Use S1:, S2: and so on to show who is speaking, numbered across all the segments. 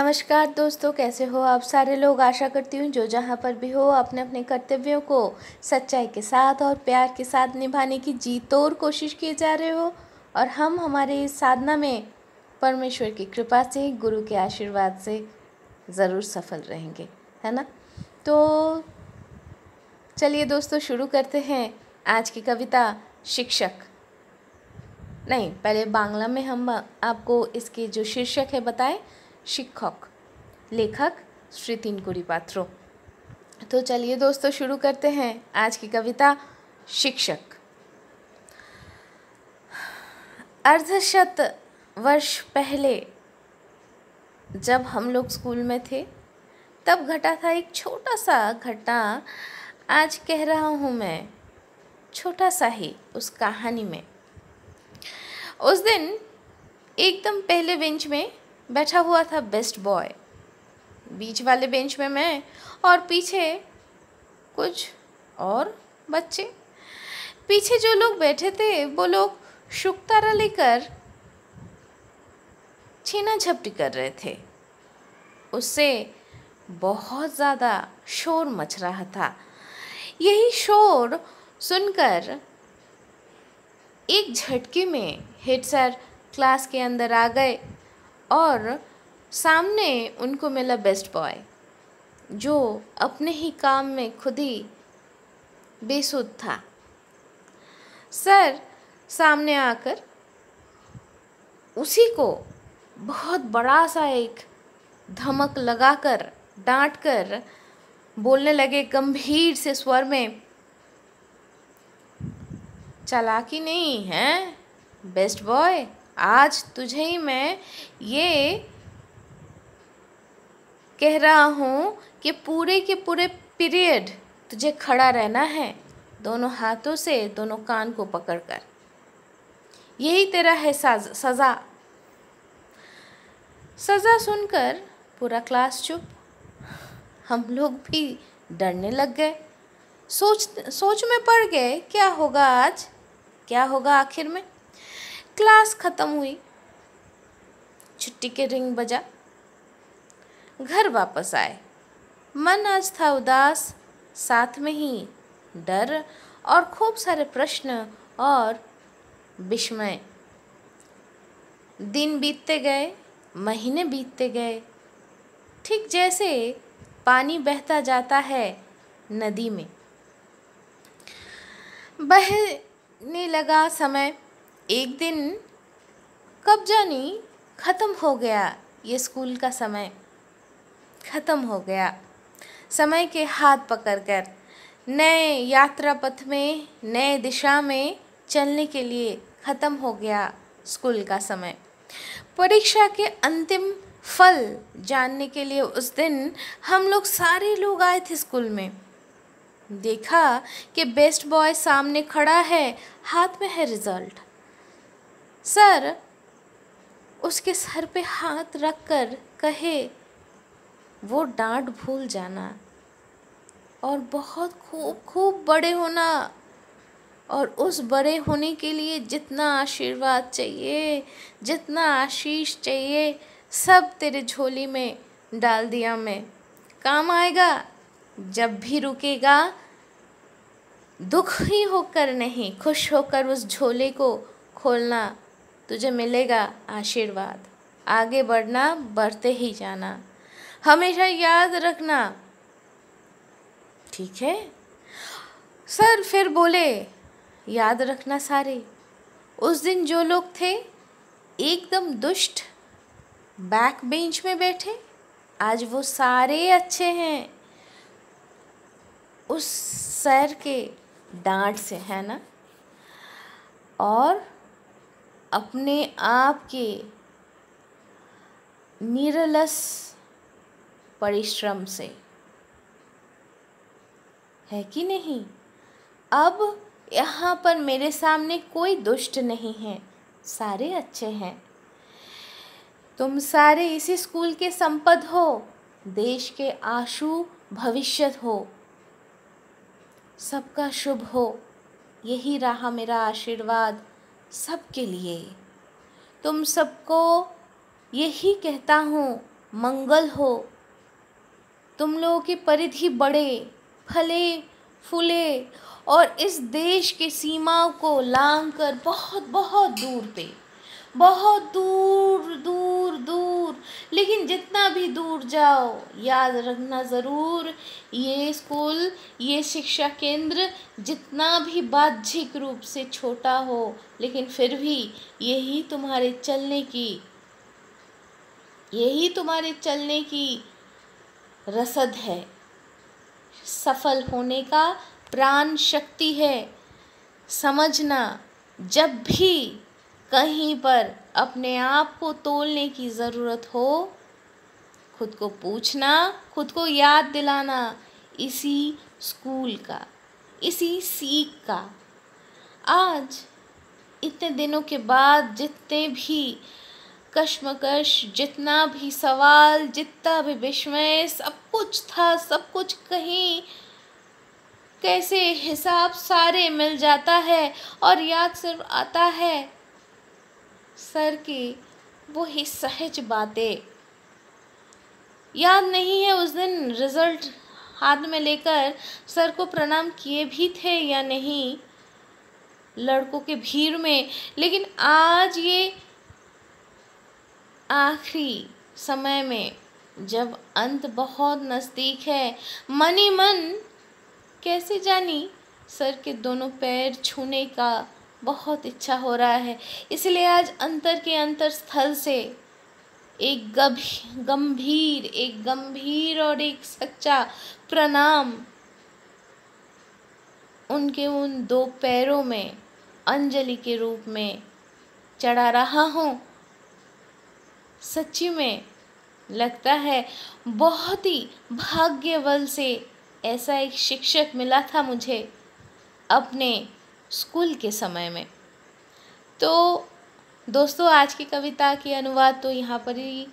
S1: नमस्कार दोस्तों कैसे हो आप सारे लोग आशा करती हूँ जो जहाँ पर भी हो अपने अपने कर्तव्यों को सच्चाई के साथ और प्यार के साथ निभाने की जी तोड़ कोशिश किए जा रहे हो और हम हमारे इस साधना में परमेश्वर की कृपा से गुरु के आशीर्वाद से ज़रूर सफल रहेंगे है ना तो चलिए दोस्तों शुरू करते हैं आज की कविता शिक्षक नहीं पहले बांग्ला में हम आपको इसके जो शीर्षक है बताएं शिक्षक लेखक श्री तिनकुरी पात्रो तो चलिए दोस्तों शुरू करते हैं आज की कविता शिक्षक अर्धशत वर्ष पहले जब हम लोग स्कूल में थे तब घटा था एक छोटा सा घटना आज कह रहा हूँ मैं छोटा सा ही उस कहानी में उस दिन एकदम पहले बेंच में बैठा हुआ था बेस्ट बॉय बीच वाले बेंच में मैं और पीछे कुछ और बच्चे पीछे जो लोग बैठे थे वो लोग तारा लेकर छीना झपटी कर रहे थे उससे बहुत ज़्यादा शोर मच रहा था यही शोर सुनकर एक झटके में हेड सर क्लास के अंदर आ गए और सामने उनको मिला बेस्ट बॉय जो अपने ही काम में खुद ही बेसुध था सर सामने आकर उसी को बहुत बड़ा सा एक धमक लगाकर डांट कर बोलने लगे गंभीर से स्वर में चालाकी नहीं है बेस्ट बॉय आज तुझे ही मैं ये कह रहा हूँ कि पूरे के पूरे पीरियड तुझे खड़ा रहना है दोनों हाथों से दोनों कान को पकड़कर यही तेरा है साज सज़ा सज़ा सुनकर पूरा क्लास चुप हम लोग भी डरने लग गए सोच सोच में पड़ गए क्या होगा आज क्या होगा आखिर में क्लास ख़त्म हुई छुट्टी के रिंग बजा घर वापस आए मन आज था उदास साथ में ही डर और खूब सारे प्रश्न और विस्मय दिन बीतते गए महीने बीतते गए ठीक जैसे पानी बहता जाता है नदी में बहने लगा समय एक दिन कब जानी ख़त्म हो गया ये स्कूल का समय ख़त्म हो गया समय के हाथ पकड़ कर नए यात्रा पथ में नए दिशा में चलने के लिए ख़त्म हो गया स्कूल का समय परीक्षा के अंतिम फल जानने के लिए उस दिन हम लोग सारे लोग आए थे स्कूल में देखा कि बेस्ट बॉय सामने खड़ा है हाथ में है रिजल्ट सर उसके सर पे हाथ रख कर कहे वो डांट भूल जाना और बहुत खूब खूब बड़े होना और उस बड़े होने के लिए जितना आशीर्वाद चाहिए जितना आशीष चाहिए सब तेरे झोली में डाल दिया मैं काम आएगा जब भी रुकेगा दुख ही होकर नहीं खुश होकर उस झोले को खोलना तुझे मिलेगा आशीर्वाद आगे बढ़ना बढ़ते ही जाना हमेशा याद रखना ठीक है सर फिर बोले याद रखना सारे उस दिन जो लोग थे एकदम दुष्ट बैक बेंच में बैठे आज वो सारे अच्छे हैं उस सर के डांट से है ना और अपने आप के निरलस परिश्रम से है कि नहीं अब यहाँ पर मेरे सामने कोई दुष्ट नहीं है सारे अच्छे हैं तुम सारे इसी स्कूल के संपद हो देश के आशु भविष्य हो सबका शुभ हो यही रहा मेरा आशीर्वाद सबके लिए तुम सबको यही कहता हूँ मंगल हो तुम लोगों की परिधि बढ़े फले फूले और इस देश के सीमाओं को लांग कर बहुत बहुत दूर पे बहुत दूर दूर दूर लेकिन जितना भी दूर जाओ याद रखना ज़रूर ये स्कूल ये शिक्षा केंद्र जितना भी बाह्यिक रूप से छोटा हो लेकिन फिर भी यही तुम्हारे चलने की यही तुम्हारे चलने की रसद है सफल होने का प्राण शक्ति है समझना जब भी कहीं पर अपने आप को तोलने की ज़रूरत हो खुद को पूछना खुद को याद दिलाना इसी स्कूल का इसी सीख का आज इतने दिनों के बाद जितने भी कश्मकश जितना भी सवाल जितना भी विस्मय सब कुछ था सब कुछ कहीं कैसे हिसाब सारे मिल जाता है और याद सिर्फ आता है सर की वो ही सहज बातें याद नहीं है उस दिन रिजल्ट हाथ में लेकर सर को प्रणाम किए भी थे या नहीं लड़कों के भीड़ में लेकिन आज ये आखिरी समय में जब अंत बहुत नज़दीक है मनी मन कैसे जानी सर के दोनों पैर छूने का बहुत इच्छा हो रहा है इसलिए आज अंतर के अंतर स्थल से एक गभी गंभीर एक गंभीर और एक सच्चा प्रणाम उनके उन दो पैरों में अंजलि के रूप में चढ़ा रहा हूँ सच्ची में लगता है बहुत ही भाग्यवल से ऐसा एक शिक्षक मिला था मुझे अपने स्कूल के समय में तो दोस्तों आज की कविता की अनुवाद तो यहाँ पर ही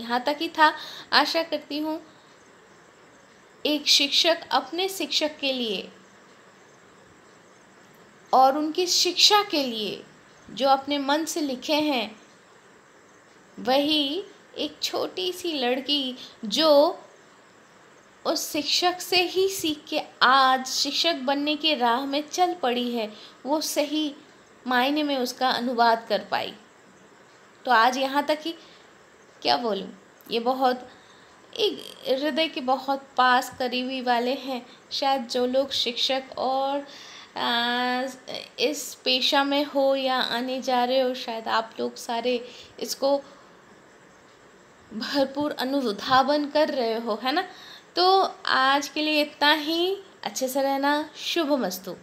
S1: यहाँ तक ही था आशा करती हूँ एक शिक्षक अपने शिक्षक के लिए और उनकी शिक्षा के लिए जो अपने मन से लिखे हैं वही एक छोटी सी लड़की जो उस शिक्षक से ही सीख के आज शिक्षक बनने के राह में चल पड़ी है वो सही मायने में उसका अनुवाद कर पाई तो आज यहाँ तक कि क्या बोलूँ ये बहुत एक हृदय के बहुत पास करीबी वाले हैं शायद जो लोग शिक्षक और आ, इस पेशा में हो या आने जा रहे हो शायद आप लोग सारे इसको भरपूर अनुधावन कर रहे हो है ना तो आज के लिए इतना ही अच्छे से रहना शुभ मस्तु